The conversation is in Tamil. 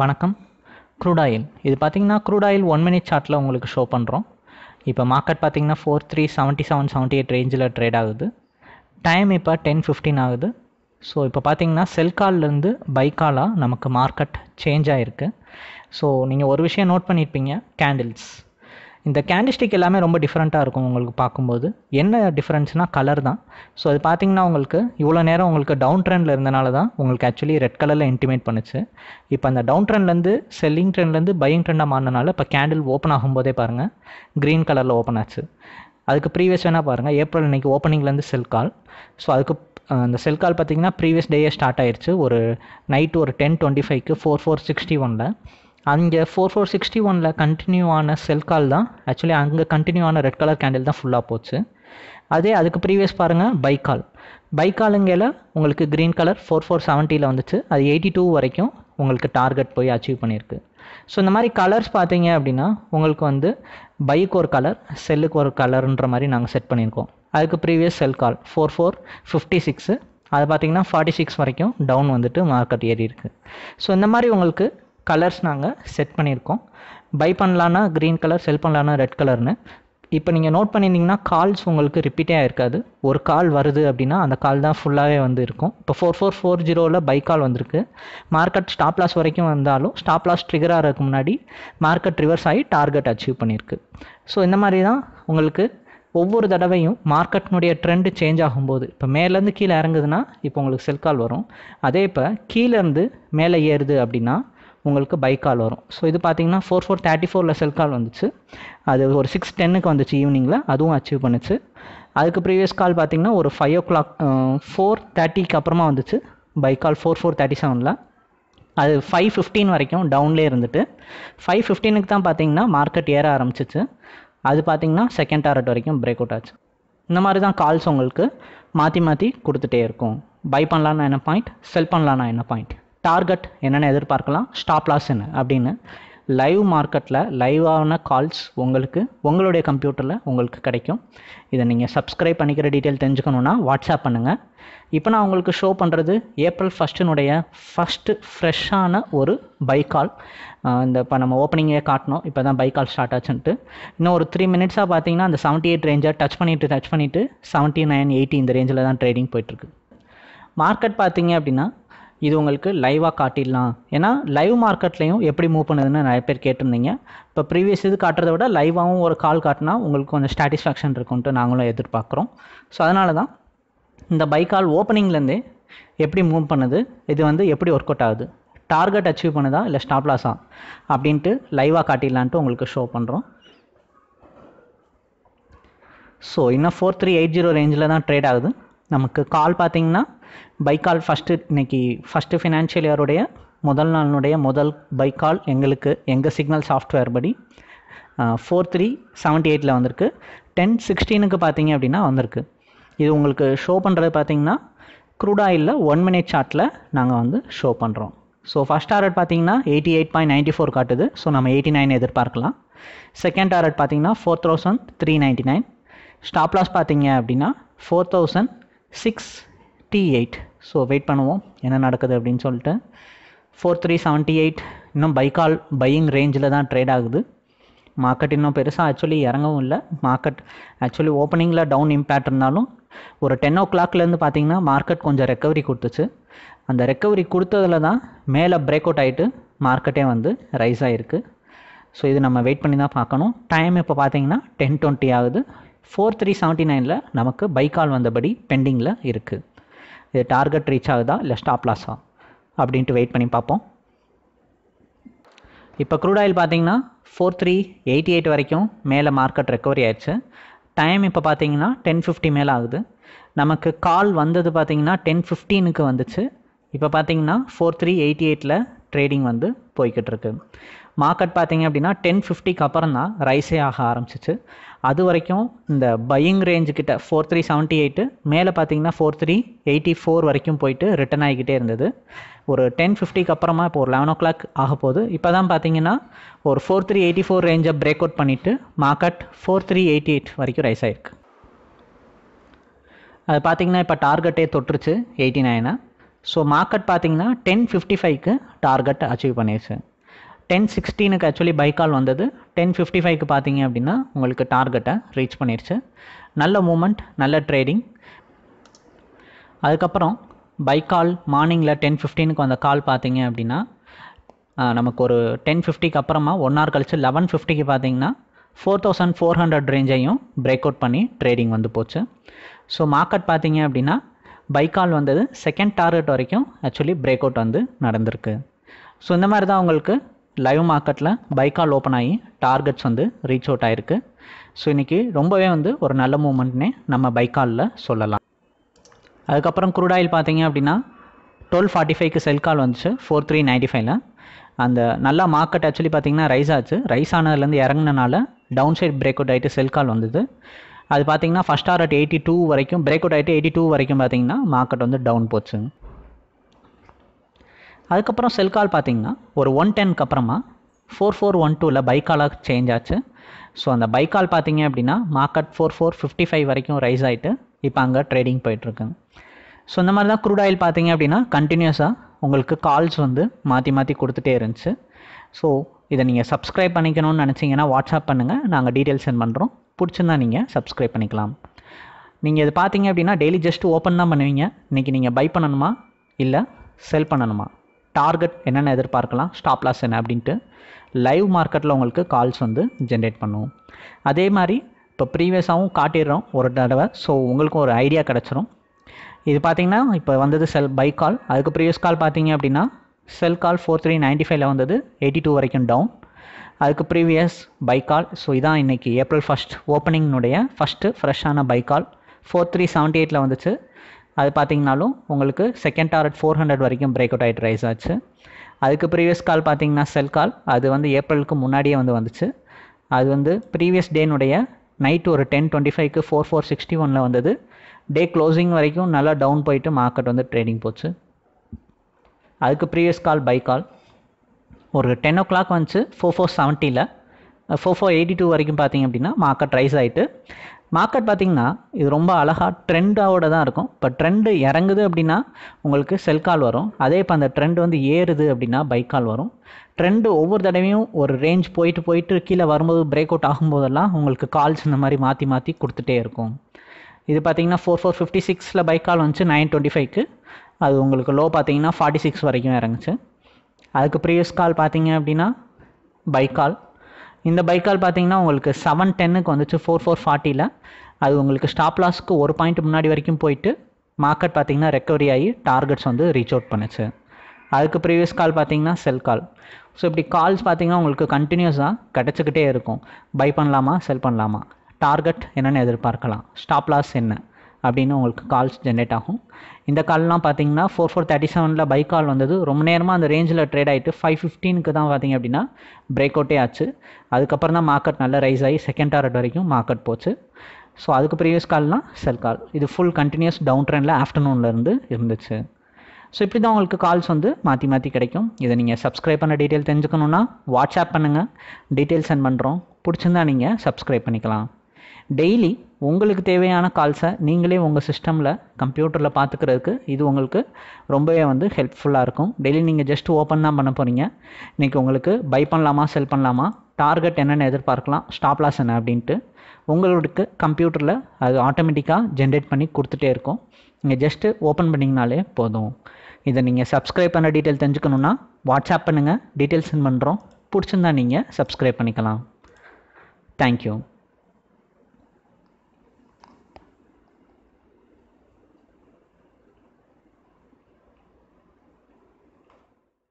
வணக்கம் க்ரூட் ஆயில் இது பார்த்திங்கன்னா ஆயில் ஒன் மினிட் சார்ட்டில் உங்களுக்கு ஷோ பண்ணுறோம் இப்போ மார்க்கெட் பார்த்திங்கன்னா four three seventy seven seventy eight ரேஞ்சில் ட்ரேட் ஆகுது டைம் இப்போ டென் ஃபிஃப்டின் ஆகுது ஸோ இப்போ பார்த்திங்கன்னா செல் கால்லேருந்து பை காலாக நமக்கு மார்க்கெட் சேஞ்ச் ஆகிருக்கு ஸோ நீங்கள் ஒரு விஷயம் நோட் பண்ணியிருப்பீங்க கேண்டில்ஸ் இந்த கேண்டிஸ்டிக் எல்லாமே ரொம்ப டிஃப்ரெண்ட்டாக இருக்கும் உங்களுக்கு பார்க்கும்போது என்ன டிஃப்ரென்ஸ்னால் கலர் தான் ஸோ அது பார்த்தீங்கன்னா உங்களுக்கு இவ்வளோ நேரம் உங்களுக்கு டவுன் ட்ரெண்டில் இருந்தனால தான் உங்களுக்கு ஆக்சுவலி ரெட் கலரில் இன்டிமேட் பண்ணுச்சு இப்போ அந்த டவுன் ட்ரெண்ட்லேருந்து செல்லிங் ட்ரெண்ட்லேருந்து பையிங் ட்ரெண்டாக மாறினால இப்போ கேண்டில் ஓப்பன் ஆகும்போதே பாருங்கள் க்ரீன் கலரில் ஓப்பன் ஆச்சு அதுக்கு ப்ரீவியஸ் வேணால் பாருங்கள் ஏப்ரல் இன்றைக்கி ஓப்பனிங்லேருந்து செல் கால் ஸோ அதுக்கு அந்த செல் கால் பார்த்தீங்கன்னா ப்ரீவியஸ் டேயே ஸ்டார்ட் ஆயிடுச்சு ஒரு நைட்டு ஒரு டென் டுவெண்ட்டி ஃபைவ்க்கு ஃபோர் ஃபோர் சிக்ஸ்டி ஒனில் அங்கே ஃபோர் ஃபோர் சிக்ஸ்டி ஒனில் கண்டினியூ ஆன செல் கால் தான் ஆக்சுவலி அங்கே கண்டினியூ ஆன ரெட் கலர் கேண்டில் தான் ஃபுல்லாக போச்சு அதே அதுக்கு ப்ரீவியஸ் பாருங்கள் பைக்கால் பைக்காலுங்கையில் உங்களுக்கு க்ரீன் கலர் ஃபோர் ஃபோர் செவன்ட்டியில் வந்துச்சு அது எயிட்டி டூ வரைக்கும் உங்களுக்கு டார்கெட் போய் அச்சீவ் பண்ணியிருக்கு ஸோ இந்த மாதிரி கலர்ஸ் பார்த்தீங்க அப்படின்னா உங்களுக்கு வந்து பைக் ஒரு கலர் செல்லுக்கு ஒரு கலருன்ற மாதிரி நாங்கள் செட் பண்ணியிருக்கோம் அதுக்கு previous sell call four four fifty six அது பார்த்தீங்கன்னா ஃபார்ட்டி சிக்ஸ் வரைக்கும் டவுன் வந்துட்டு மார்க்கெட் ஏறி இருக்குது ஸோ இந்த மாதிரி உங்களுக்கு கலர்ஸ் நாங்கள் செட் பண்ணியிருக்கோம் பை பண்ணலான்னா க்ரீன் கலர் செல் பண்ணலான்னா ரெட் கலர்னு இப்போ நீங்கள் நோட் பண்ணியிருந்தீங்கன்னா கால்ஸ் உங்களுக்கு ரிப்பீட்டே ஆயிருக்காது ஒரு கால் வருது அப்படின்னா அந்த கால் தான் ஃபுல்லாகவே வந்து இருக்கும் இப்போ ஃபோர் ஃபோர் ஃபோர் ஜீரோவில் பை கால் வந்திருக்கு மார்க்கெட் ஸ்டாப் லாஸ் வரைக்கும் வந்தாலும் ஸ்டாப் லாஸ் ட்ரிகர் ஆகிறதுக்கு முன்னாடி மார்க்கெட் ரிவர்ஸ் ஆகி டார்கெட் அச்சீவ் பண்ணியிருக்கு ஸோ இந்த மாதிரி தான் உங்களுக்கு ஒவ்வொரு தடவையும் மார்க்கெட்னுடைய ட்ரெண்டு சேஞ்ச் ஆகும்போது இப்போ மேலேருந்து கீழே இறங்குதுன்னா இப்போ உங்களுக்கு செல் கால் வரும் அதே இப்போ கீழேருந்து மேலே ஏறுது அப்படின்னா உங்களுக்கு பை கால் வரும் ஸோ இது பார்த்தீங்கன்னா ஃபோர் ஃபோர் தேர்ட்டி ஃபோரில் செல் கால் வந்துச்சு அது ஒரு சிக்ஸ் டென்னுக்கு வந்துச்சு ஈவினிங்கில் அதுவும் அச்சீவ் பண்ணுச்சு அதுக்கு ப்ரீவியஸ் கால் பார்த்தீங்கன்னா ஒரு ஃபைவ் ஓ கிளாக் ஃபோர் தேர்ட்டிக்கு அப்புறமா வந்துச்சு buy call four four thirty செவனில் அது ஃபைவ் ஃபிஃப்டீன் வரைக்கும் டவுன்லேயே இருந்துட்டு ஃபைவ் ஃபிஃப்டீனுக்கு தான் பார்த்தீங்கன்னா மார்க்கெட் ஏற ஆரம்பிச்சிச்சு அது பார்த்தீங்கன்னா செகண்ட் டாரட் வரைக்கும் பிரேக் அவுட் ஆச்சு இந்த மாதிரி தான் கால்ஸ் உங்களுக்கு மாற்றி மாற்றி கொடுத்துட்டே இருக்கும் பை பண்ணலான்னா என்ன பாயிண்ட் செல் பண்ணலான்னா என்ன பாயிண்ட் டார்கெட் என்னென்ன எதிர்பார்க்கலாம் ஸ்டாப் லாஸ் என்ன அப்படின்னு லைவ் மார்க்கெட்டில் லைவான கால்ஸ் உங்களுக்கு உங்களுடைய கம்ப்யூட்டரில் உங்களுக்கு கிடைக்கும் இதை நீங்கள் சப்ஸ்கிரைப் பண்ணிக்கிற டீட்டெயில் தெரிஞ்சுக்கணுன்னா வாட்ஸ்அப் பண்ணுங்கள் இப்போ நான் உங்களுக்கு ஷோ பண்ணுறது ஏப்ரல் ஃபஸ்ட்டினுடைய ஃபஸ்ட்டு ஃப்ரெஷ்ஷான ஒரு பைக்கால் இந்த இப்போ நம்ம ஓப்பனிங்கே காட்டணும் இப்போ தான் பைக்கால் ஸ்டார்ட் ஆச்சுன்ட்டு இன்னும் ஒரு த்ரீ மினிட்ஸாக பார்த்தீங்கன்னா அந்த செவன்ட்டி எயிட் ரேஞ்சை டச் பண்ணிவிட்டு டச் பண்ணிவிட்டு செவன்ட்டி நைன் எயிட்டி இந்த ரேஞ்சில் தான் ட்ரேடிங் போயிட்டுருக்கு மார்க்கெட் பார்த்தீங்க அப்படின்னா இது உங்களுக்கு லைவாக காட்டிடலாம் ஏன்னா லைவ் மார்க்கெட்லேயும் எப்படி மூவ் பண்ணுதுன்னு நிறைய பேர் கேட்டிருந்தீங்க இப்போ ப்ரீவியஸ் இது காட்டுறத விட லைவாகவும் ஒரு கால் காட்டினா உங்களுக்கு கொஞ்சம் ஸ்டாட்டிஸ்ஃபேக்ஷன் இருக்கும்ன்ட்டு நாங்களும் எதிர்பார்க்குறோம் ஸோ அதனால தான் இந்த பை கால் ஓப்பனிங்லேருந்தே எப்படி மூவ் பண்ணுது இது வந்து எப்படி ஒர்க் அவுட் ஆகுது டார்கெட் அச்சீவ் பண்ணுதா இல்லை ஸ்டாப் லாஸா அப்படின்ட்டு லைவாக காட்டிடலான்ட்டு உங்களுக்கு ஷோ பண்ணுறோம் ஸோ இன்னும் ஃபோர் த்ரீ எயிட் ஜீரோ ரேஞ்சில் தான் ட்ரேட் ஆகுது நமக்கு கால் பார்த்திங்கன்னா பை கால் ஃபஸ்ட்டு இன்னைக்கு ஃபஸ்ட்டு ஃபினான்ஷியல் இயருடைய முதல் நாளினுடைய முதல் பை கால் எங்களுக்கு எங்கள் சிக்னல் சாஃப்ட்வேர் படி ஃபோர் த்ரீ செவன்ட்டி எயிட்டில் வந்திருக்கு டென் சிக்ஸ்டீனுக்கு பார்த்தீங்க அப்படின்னா வந்திருக்கு இது உங்களுக்கு ஷோ பண்ணுறது பார்த்தீங்கன்னா க்ரூட் ஆயிலில் ஒன் மினிட் சார்ட்டில் நாங்கள் வந்து ஷோ பண்ணுறோம் ஸோ ஃபஸ்ட் டாரட் பார்த்தீங்கன்னா eighty eight point ninety four காட்டுது ஸோ நம்ம எயிட்டி நைன் எதிர்பார்க்கலாம் செகண்ட் டாரட் பார்த்தீங்கன்னா four thousand three ninety nine stop loss பார்த்தீங்க அப்படின்னா four thousand sixty eight so wait பண்ணுவோம் என்ன நடக்குது அப்படின்னு சொல்லிட்டு ஃபோர் த்ரீ செவன்ட்டி எயிட் இன்னும் பைக்கால் பையிங் ரேஞ்சில் தான் ட்ரேட் ஆகுது மார்க்கெட் இன்னும் பெருசாக ஆக்சுவலி இறங்கவும் இல்லை மார்க்கெட் ஆக்சுவலி ஓப்பனிங்கில் டவுன் இம்பேக்ட் இருந்தாலும் ஒரு டென் ஓ கிளாக்லேருந்து பார்த்தீங்கன்னா மார்க்கெட் கொஞ்சம் ரெக்கவரி கொடுத்துச்சு அந்த ரெக்கவரி கொடுத்ததில் தான் மேலே பிரேக் அவுட் ஆகிட்டு மார்க்கெட்டே வந்து ரைஸ் ஆகிருக்கு ஸோ இது நம்ம வெயிட் பண்ணி தான் பார்க்கணும் டைம் இப்போ பார்த்தீங்கன்னா டென் டுவெண்ட்டி ஆகுது ஃபோர் த்ரீ செவன்ட்டி நைனில் நமக்கு பைக்கால் வந்தபடி பெண்டிங்கில் இருக்குது இது டார்கெட் ரீச் ஆகுதா இல்லை ஸ்டாப் லாஸா அப்படின்ட்டு வெயிட் பண்ணி பார்ப்போம் இப்போ க்ரூட் ஆயில் பார்த்தீங்கன்னா ஃபோர் த்ரீ எயிட்டி எயிட் வரைக்கும் மேலே மார்க்கெட் ரெக்கவரி ஆயிடுச்சு டைம் இப்போ பார்த்தீங்கன்னா டென் ஃபிஃப்டி மேலே ஆகுது நமக்கு கால் வந்தது பார்த்தீங்கன்னா டென் ஃபிஃப்டீனுக்கு வந்துச்சு இப்போ பார்த்தீங்கன்னா ஃபோர் த்ரீ எயிட்டி எயிட்டில் ட்ரேடிங் வந்து போய்கிட்டு இருக்கு மார்க்கெட் பார்த்தீங்க அப்படின்னா டென் ஃபிஃப்டிக்கு அப்புறம் தான் ரைஸே ஆக ஆரம்பிச்சிச்சு அது வரைக்கும் இந்த பையிங் ரேஞ்சு கிட்ட ஃபோர் த்ரீ செவன்ட்டி எயிட்டு மேலே பார்த்தீங்கன்னா ஃபோர் த்ரீ எயிட்டி ஃபோர் வரைக்கும் போயிட்டு ரிட்டர்ன் ஆகிக்கிட்டே இருந்தது ஒரு டென் ஃபிஃப்டிக்கு அப்புறமா இப்போ ஒரு லெவன் ஓ கிளாக் ஆக போகுது இப்போ தான் பார்த்தீங்கன்னா ஒரு ஃபோர் த்ரீ எயிட்டி ஃபோர் ரேஞ்சை பிரேக் அவுட் பண்ணிவிட்டு market four three eighty eight வரைக்கும் ரைஸ் ஆகிருக்கு அது பார்த்தீங்கன்னா இப்போ டார்கெட்டே தொட்டுருச்சு எயிட்டி நைனை ஸோ மார்க்கெட் பார்த்தீங்கன்னா டென் ஃபிஃப்டி ஃபைவ்க்கு டார்கெட் அச்சீவ் பண்ணிடுச்சு டென் சிக்ஸ்டீனுக்கு ஆக்சுவலி பைக்கால் வந்தது டென் ஃபிஃப்டி ஃபைவ்க்கு பார்த்தீங்க அப்படின்னா உங்களுக்கு டார்கெட்டை ரீச் பண்ணிடுச்சு நல்ல மூமெண்ட் நல்ல ட்ரேடிங் அதுக்கப்புறம் கால் மார்னிங்கில் டென் ஃபிஃப்டீனுக்கு வந்த கால் பார்த்தீங்க அப்படின்னா நமக்கு ஒரு டென் ஃபிஃப்டிக்கு அப்புறமா ஒன் ஹவர் கழிச்சு லெவன் ஃபிஃப்டிக்கு பார்த்தீங்கன்னா ஃபோர் தௌசண்ட் ஃபோர் ஹண்ட்ரட் ரேஞ்சையும் பிரேக் அவுட் பண்ணி ட்ரேடிங் வந்து போச்சு ஸோ மார்க்கெட் பார்த்தீங்க அப்படின்னா கால் வந்தது செகண்ட் டார்கெட் வரைக்கும் ஆக்சுவலி பிரேக் அவுட் வந்து நடந்திருக்கு ஸோ இந்த மாதிரி தான் உங்களுக்கு லைவ் மார்க்கெட்டில் பைக்கால் ஓப்பன் ஆகி டார்கெட்ஸ் வந்து ரீச் அவுட் ஆகிருக்கு ஸோ இன்றைக்கி ரொம்பவே வந்து ஒரு நல்ல மூமெண்ட்னே நம்ம பைக்காலில் சொல்லலாம் அதுக்கப்புறம் ஆயில் பார்த்தீங்க அப்படின்னா டுவெல் ஃபார்ட்டி ஃபைவ்க்கு செல் கால் வந்துச்சு ஃபோர் த்ரீ நைன்ட்டி ஃபைவ்ல அந்த நல்லா மார்க்கெட் ஆக்சுவலி பார்த்தீங்கன்னா ரைஸ் ஆச்சு ரைஸ் ஆனதுலேருந்து இறங்கினால டவுன் சைட் பிரேக் அவுட் ஆகிட்டு செல் கால் வந்தது அது பார்த்தீங்கன்னா first are at eighty two வரைக்கும் பிரேக் அவுட் ஆகிட்டு எயிட்டி டூ வரைக்கும் பார்த்தீங்கன்னா மார்க்கெட் வந்து டவுன் போச்சு அதுக்கப்புறம் செல் கால் பார்த்தீங்கன்னா ஒரு ஒன் டென்க்கு அப்புறமா ஃபோர் ஃபோர் ஒன் டூவில் பைக்காலாக சேஞ்ச் ஆச்சு ஸோ அந்த பைக்கால் பார்த்தீங்க அப்படின்னா market four four fifty five வரைக்கும் ரைஸ் ஆகிட்டு இப்போ அங்கே ட்ரேடிங் போயிட்டுருக்குங்க ஸோ இந்த மாதிரி தான் க்ரூட் ஆயில் பார்த்தீங்க அப்படின்னா கண்டினியூஸாக உங்களுக்கு கால்ஸ் வந்து மாற்றி மாற்றி கொடுத்துட்டே இருந்துச்சு ஸோ இதை நீங்கள் சப்ஸ்கிரைப் பண்ணிக்கணும்னு நினச்சிங்கன்னா வாட்ஸ்அப் பண்ணுங்கள் நாங்கள் டீட்டெயில் சென்ட் பண்ணுறோம் பிடிச்சிருந்தா நீங்கள் சப்ஸ்கிரைப் பண்ணிக்கலாம் நீங்கள் இது பார்த்தீங்க அப்படின்னா டெய்லி ஜஸ்ட் ஓப்பன் தான் பண்ணுவீங்க இன்றைக்கி நீங்கள் பை பண்ணணுமா இல்லை செல் பண்ணணுமா டார்கெட் என்னென்ன எதிர்பார்க்கலாம் ஸ்டாப் லாஸ் என்ன அப்படின்ட்டு லைவ் மார்க்கெட்டில் உங்களுக்கு கால்ஸ் வந்து ஜென்ரேட் பண்ணுவோம் அதே மாதிரி இப்போ ப்ரீவியஸாகவும் காட்டிடுறோம் ஒரு தடவை ஸோ உங்களுக்கும் ஒரு ஐடியா கிடச்சிரும் இது பார்த்திங்கன்னா இப்போ வந்தது செல் பை கால் அதுக்கு ப்ரீவியஸ் கால் பார்த்தீங்க அப்படின்னா sell call four three ninety ஃபைவ்ல வந்தது எயிட்டி டூ வரைக்கும் டவுன் அதுக்கு ப்ரீவியஸ் பை கால் ஸோ இதான் இன்றைக்கி ஏப்ரல் ஃபஸ்ட் ஓப்பனிங்னுடைய ஃபஸ்ட்டு ஃப்ரெஷ்ஷான buy call four three seventy எயிட்டில் வந்துச்சு அது பார்த்தீங்கனாலும் உங்களுக்கு செகண்ட் டாரட் ஃபோர் ஹண்ட்ரட் வரைக்கும் பிரேக் அவுட் ஆகிட்டு ரைஸ் ஆச்சு அதுக்கு ப்ரீவியஸ் கால் பார்த்தீங்கன்னா செல் கால் அது வந்து ஏப்ரலுக்கு முன்னாடியே வந்து வந்துச்சு அது வந்து ப்ரீவியஸ் டேனுடைய நைட்டு ஒரு டென் டுவெண்ட்டி ஃபைவ்க்கு ஃபோர் ஃபோர் சிக்ஸ்டி ஒனில் வந்தது டே க்ளோசிங் வரைக்கும் நல்லா டவுன் போயிட்டு மார்க்கெட் வந்து ட்ரேடிங் போச்சு அதுக்கு ப்ரீவியஸ் கால் பை கால் ஒரு டென் ஓ கிளாக் வந்துச்சு ஃபோர் ஃபோர் செவன்ட்டியில் ஃபோர் ஃபோர் எயிட்டி டூ வரைக்கும் பார்த்தீங்க அப்படின்னா மார்க்கெட் ரைஸ் ஆகிட்டு மார்க்கெட் பார்த்திங்கன்னா இது ரொம்ப அழகாக ட்ரெண்டாவோட தான் இருக்கும் இப்போ ட்ரெண்டு இறங்குது அப்படின்னா உங்களுக்கு செல் கால் வரும் அதே இப்போ அந்த ட்ரெண்ட் வந்து ஏறுது அப்படின்னா பைக் கால் வரும் ட்ரெண்டு ஒவ்வொரு தடவையும் ஒரு ரேஞ்ச் போயிட்டு போயிட்டு கீழே வரும்போது பிரேக் அவுட் ஆகும்போதெல்லாம் உங்களுக்கு கால்ஸ் இந்த மாதிரி மாற்றி மாற்றி கொடுத்துட்டே இருக்கும் இது பார்த்தீங்கன்னா ஃபோர் ஃபோர் ஃபிஃப்டி சிக்ஸில் பைக் கால் வந்துச்சு நைன் டுவெண்ட்டி ஃபைவ்க்கு அது உங்களுக்கு லோ பார்த்திங்கன்னா ஃபார்ட்டி சிக்ஸ் வரைக்கும் இறங்குச்சு அதுக்கு ப்ரீவியஸ் கால் பார்த்தீங்க அப்படின்னா பைக் கால் இந்த பைக்கால் பார்த்தீங்கன்னா உங்களுக்கு செவன் டென்னுக்கு வந்துச்சு ஃபோர் ஃபோர் ஃபார்ட்டியில் அது உங்களுக்கு ஸ்டாப் லாஸ்க்கு ஒரு பாயிண்ட் முன்னாடி வரைக்கும் போயிட்டு மார்க்கெட் பார்த்தீங்கன்னா ரெக்கவரி ஆகி டார்கெட்ஸ் வந்து ரீச் அவுட் பண்ணுச்சு அதுக்கு ப்ரீவியஸ் கால் பார்த்தீங்கன்னா செல் கால் ஸோ இப்படி கால்ஸ் பார்த்தீங்கன்னா உங்களுக்கு கண்டினியூஸாக கிடச்சிக்கிட்டே இருக்கும் பை பண்ணலாமா செல் பண்ணலாமா டார்கெட் என்னென்னு எதிர்பார்க்கலாம் ஸ்டாப் லாஸ் என்ன அப்படின்னு உங்களுக்கு கால்ஸ் ஜென்ரேட் ஆகும் இந்த கால்லாம் பார்த்தீங்கன்னா ஃபோர் ஃபோர் தேர்ட்டி செவனில் பைக் கால் வந்தது ரொம்ப நேரமாக அந்த ரேஞ்சில் ட்ரேட் ஆகிட்டு ஃபைவ் ஃபிஃப்டீனுக்கு தான் பார்த்தீங்க அப்படின்னா பிரேக் அவுட்டே ஆச்சு அதுக்கப்புறம் தான் மார்க்கெட் நல்லா ரைஸ் ஆகி செகண்ட் டாரட் வரைக்கும் மார்க்கெட் போச்சு ஸோ அதுக்கு ப்ரீவியஸ் கால்னால் செல் கால் இது ஃபுல் கண்டினியூஸ் டவுன் ட்ரெண்டில் ஆஃப்டர்நூனில் இருந்து இருந்துச்சு ஸோ இப்படி தான் உங்களுக்கு கால்ஸ் வந்து மாற்றி மாற்றி கிடைக்கும் இதை நீங்கள் சப்ஸ்கிரைப் பண்ண டீட்டெயில் தெரிஞ்சுக்கணுன்னா வாட்ஸ்அப் பண்ணுங்கள் டீட்டெயில் சென்ட் பண்ணுறோம் பிடிச்சிருந்தா நீங்கள் சப்ஸ்கிரைப் பண்ணிக்கலாம் டெய்லி உங்களுக்கு தேவையான கால்ஸை நீங்களே உங்கள் சிஸ்டமில் கம்ப்யூட்டரில் பார்த்துக்கிறதுக்கு இது உங்களுக்கு ரொம்பவே வந்து ஹெல்ப்ஃபுல்லாக இருக்கும் டெய்லி நீங்கள் ஜஸ்ட் ஓப்பன் தான் பண்ண போகிறீங்க இன்றைக்கி உங்களுக்கு பை பண்ணலாமா செல் பண்ணலாமா டார்கெட் என்னென்னு எதிர்பார்க்கலாம் ஸ்டாப் லாஸ் என்ன அப்படின்ட்டு உங்களுக்கு கம்ப்யூட்டரில் அது ஆட்டோமேட்டிக்காக ஜென்ரேட் பண்ணி கொடுத்துட்டே இருக்கும் நீங்கள் ஜஸ்ட்டு ஓப்பன் பண்ணிங்கனாலே போதும் இதை நீங்கள் சப்ஸ்கிரைப் பண்ண டீட்டெயில் தெரிஞ்சுக்கணுன்னா வாட்ஸ்அப் பண்ணுங்கள் டீட்டெயில்ஸ் சென்ட் பண்ணுறோம் பிடிச்சிருந்தா நீங்கள் சப்ஸ்கிரைப் பண்ணிக்கலாம் தேங்க்யூ